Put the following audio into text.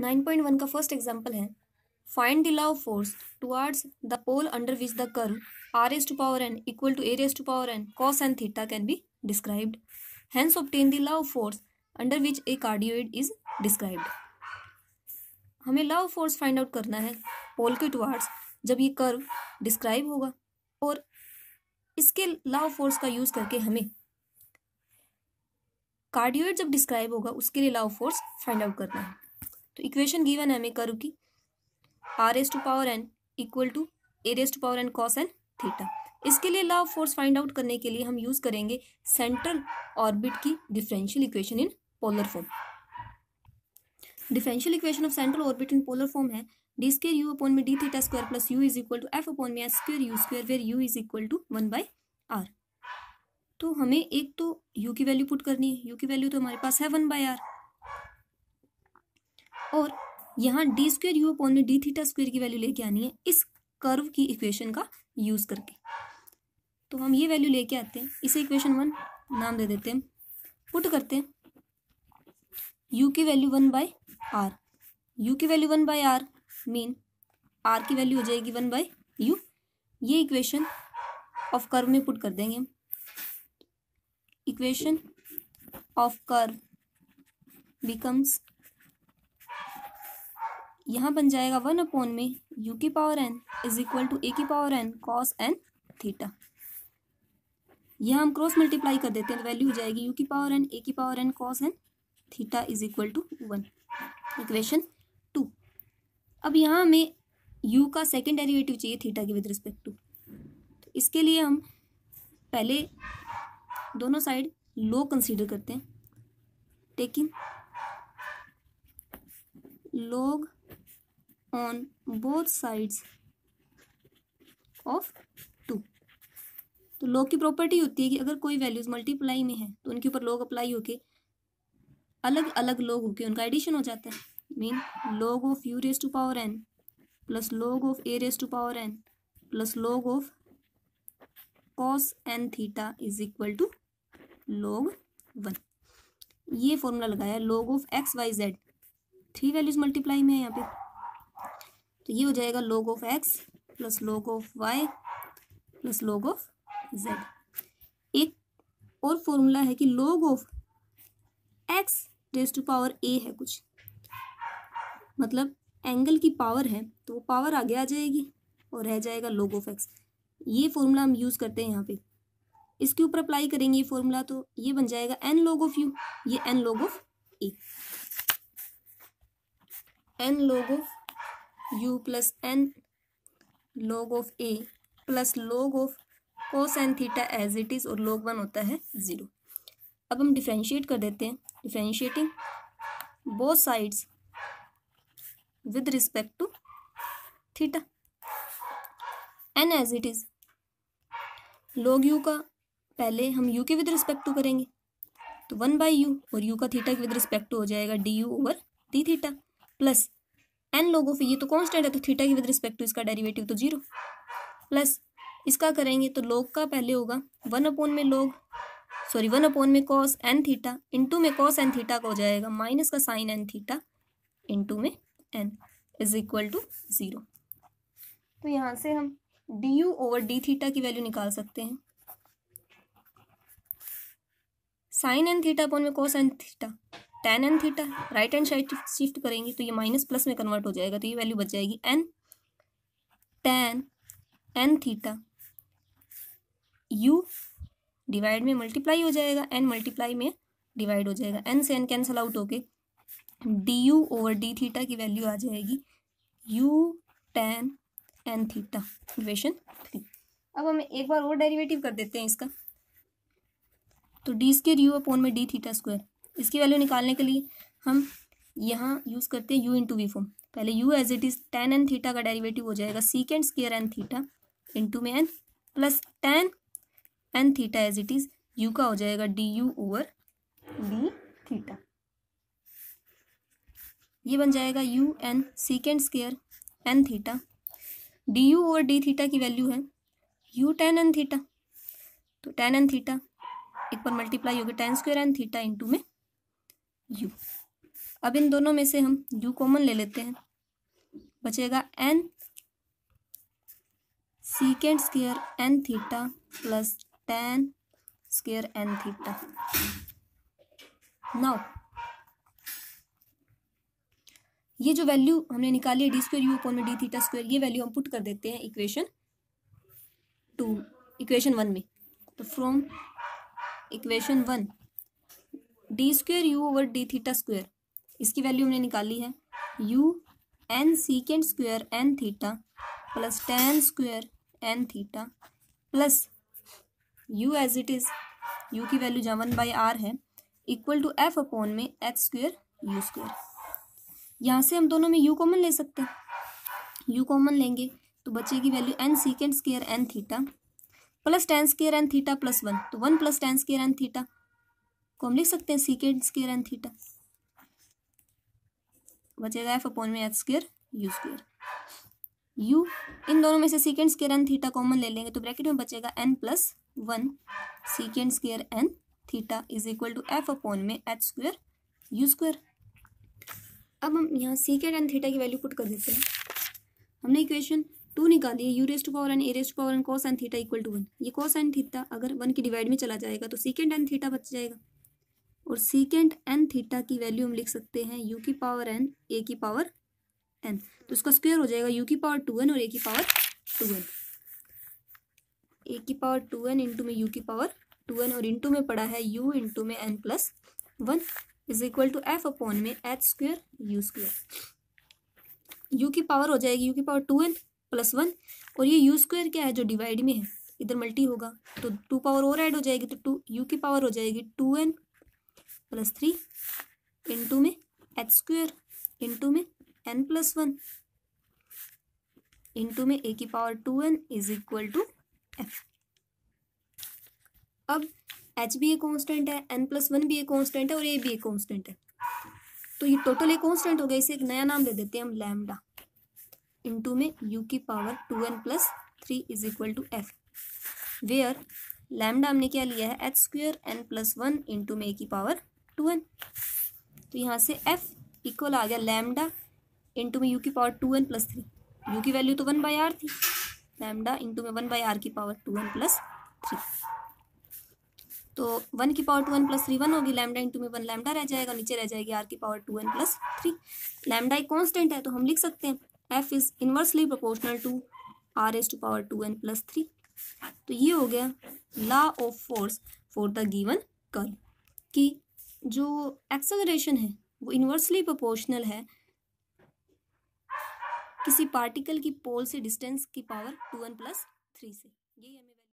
nine point one का first example है find the law force towards the pole under which the curve r raise to power n equal to a raise to power n cos n theta can be described hence obtain the law force under which a cardioid is described हमें law force find out करना है पोल के towards जब ये curve describe होगा और इसके love force का यूज़ करके हमें कार्डियोइड जब डिस्क्राइब होगा उसके लिए लव फोर्स फाइंड आउट करना है तो इक्वेशन गिवन है हमें कर्व की r raise to power n equal to a raise to power n cos n theta इसके लिए law of force find out करने के लिए हम यूज़ करेंगे सेंट्रल ऑर्बिट की differential equation in polar form differential equation of central orbit in polar form है d square u upon में d theta square plus u is equal to f upon में s square u square where you is equal to one by r तो हमें एक तो you की value put करनी है यू की वैल्यू तो हमारे पास है वन बाई आर और यहाँ डी स्क्वेयर यू अपॉन में डी थीटा स्क्वेयर की वैल्यू लेके आनी है इस कर्व की इक्वेशन का यूज़ करके तो हम ये वैल्यू लेके आते हैं इसे इक्वेशन वन नाम दे देते हैं पुट करते हैं यू की value one by r u की value one by r mean r की वैल्यू हो जाएगी वन बाय यू ये इक्वेशन ऑफ कर्व में पुट कर देंगे हम इक्वेशन ऑफ कर्व बिकम्स यहाँ बन जाएगा वन अपॉन में यू की power n is equal to a की power n cos n theta यहाँ हम क्रॉस मल्टीप्लाई कर देते हैं तो वैल्यू हो जाएगी यू की पावर एन ए की power n cos n theta is equal to one equation two अब यहाँ हमें यू का सेकेंड डेरिवेटिव चाहिए थीटा के विद रिस्पेक्ट टू तो इसके लिए हम पहले दोनों साइड लो कंसीडर करते हैं टेकिंग लोग on both sides of two तो लॉ की प्रॉपर्टी होती है कि अगर कोई वैल्यूज मल्टीप्लाई में है तो उनके ऊपर लॉग अप्लाई होके अलग अलग लॉग होके उनका एडिशन हो जाता है mean log of u raise to power n plus log of a raise to power n plus log of cos n theta is equal to log one ये formula लगाया log of x y z three values multiply में है यहाँ पे तो ये हो जाएगा log of x plus log of y plus log of z एक और फॉर्मूला है कि log of x race to power a है कुछ मतलब एंगल की पावर है तो वो पावर आगे आ जाएगी और रह जाएगा लोग ऑफ एक्स ये फॉर्मूला हम यूज़ करते हैं यहाँ पे इसके ऊपर अप्लाई करेंगे ये फॉर्मूला तो ये बन जाएगा एन लोग ऑफ यू ये n log of a n log of u plus n log of a plus log of cos n theta as it is और log वन होता है ज़ीरो अब हम डिफ्रेंशिएट कर देते हैं differentiating both sides with respect to theta n as it is log u का पहले हम यू के विद रिस्पेक्ट टू करेंगे तो वन बाई यू और यू का थीटा के विद रिस्पेक्ट टू हो जाएगा d u over d theta plus n log of ये तो कॉन्स्टेंट है तो थीटा की विद रिस्पेक्ट टू इसका डेरिवेटिव तो जीरो प्लस इसका करेंगे तो लोग का पहले होगा वन अपोन में लोग सॉरी वन अपोन में कॉस एन थीटा इंटू में कॉस एन थीटा का हो जाएगा माइनस का साइन एन थीटा इंटू में n is equal to zero तो यहाँ से हम d u over d theta की वैल्यू निकाल सकते हैं साइन एन थीटा अपोन में cos n theta tan n theta right hand side shift करेंगे तो ये माइनस प्लस में कन्वर्ट हो जाएगा तो ये वैल्यू बच जाएगी n tan n theta u divide में मल्टीप्लाई हो जाएगा एन मल्टीप्लाई में डिवाइड हो जाएगा एन से एन कैंसल आउट होके d u over d theta की वैल्यू आ जाएगी u tan n theta equation three अब हमें एक बार और डेरिवेटिव कर देते हैं इसका तो डी स्केयर यू अपॉन में डी थीटा स्क्वायर इसकी वैल्यू निकालने के लिए हम यहाँ यूज़ करते हैं यू इंटू वी फॉर्म पहले u as it is tan n theta का डेरिवेटिव हो जाएगा secant square n theta into में n plus tan n theta as it is u का हो जाएगा d u over d theta ये बन जाएगा u n secant square n theta D u over d theta की वैल्यू है u tan n theta तो टेन एन थीटा एक पर मल्टीप्लाई होगी tan square n theta into में यू अब इन दोनों में से हम यू कॉमन ले लेते हैं बचेगा n secant square n theta plus tan square n theta now ये जो वैल्यू हमने निकाली है डी स्क्र यू अपॉन में डी थीटा स्क्वायर ये वैल्यू हम पुट कर देते हैं इक्वेशन टू इक्वेशन वन में तो from equation one d square u over d theta square इसकी वैल्यू हमने निकाली है u n secant square n theta plus tan square n theta plus you as it is u की value जहाँ one by r है equal to f upon में h square u square यहाँ से हम दोनों में यू कॉमन ले सकते हैं यू कॉमन लेंगे तो बच्चे की value n secant square n theta plus tan square n theta plus one तो one plus tan square n theta को हम लिख सकते हैं सीकेट स्केयर एन थीटा बचेगा एफ अपॉन में h square u square u इन दोनों में से secant square n theta common ले लेंगे तो ब्रैकेट में बचेगा n plus one secant square n theta is equal to f upon में एच स्क्वेयर यू स्क्वेयर अब हम यहाँ सीकेंड एन थीटा की वैल्यू पुट कर देते हैं हमने इक्वेशन टू निकाली है u raised power n a raised power n cos n theta equal to one ये कॉस एन थीटा अगर वन की डिवाइड में चला जाएगा तो सीकेंड एन थीटा बच जाएगा और सीकेंट एन थीटा की वैल्यू हम लिख सकते हैं यू की पावर एन ए की पावर एन तो इसका स्क्वेयर हो जाएगा यू की पावर टू एन और ए की पावर टू एन ए की पावर टू एन इंटू में यू की पावर टू एन और इंटू में पड़ा है यू इंटू में n plus one is equal to f upon में h square u square u की पावर हो जाएगी यू की power two n plus one और ये यू स्क्वेयर क्या है जो डिवाइड में है इधर मल्टी होगा तो टू पावर और ऐड हो जाएगी तो टू यू की पावर हो जाएगी two n plus three into में एच स्क्वेयर इंटू में एन प्लस वन इंटू में ए की power two n is equal to f अब एच भी ए कॉन्स्टेंट है एन प्लस वन भी ए कॉन्स्टेंट है और ए भी ए कॉन्स्टेंट है तो ये टोटल ए कॉन्स्टेंट हो गया इसे एक नया नाम दे देते हैं हम लैमडा इंटू में यू की power two n plus three is equal to f where lambda हमने क्या लिया है h square n plus one into में ए की पावर टू एन तो यहाँ से एफ इक्वल आ गया लैमडा इंटू में यू की power two n plus three u की वैल्यू तो वन बाई आर थी लैमडा इंटू में वन बाई आर की power two n plus three तो वन की power two n plus three one होगी लैमडा इंटू में वन लैमडा रह जाएगा नीचे रह जाएगी आर की power two n plus three lambda एक कॉन्स्टेंट है तो हम लिख सकते हैं F is inversely proportional to r as to power two n plus three तो ये हो गया law of force for the given curve कि जो एक्सेलरेशन है वो इन्वर्सली प्रोपोर्शनल है किसी पार्टिकल की पोल से डिस्टेंस की power two one plus three से यही हमें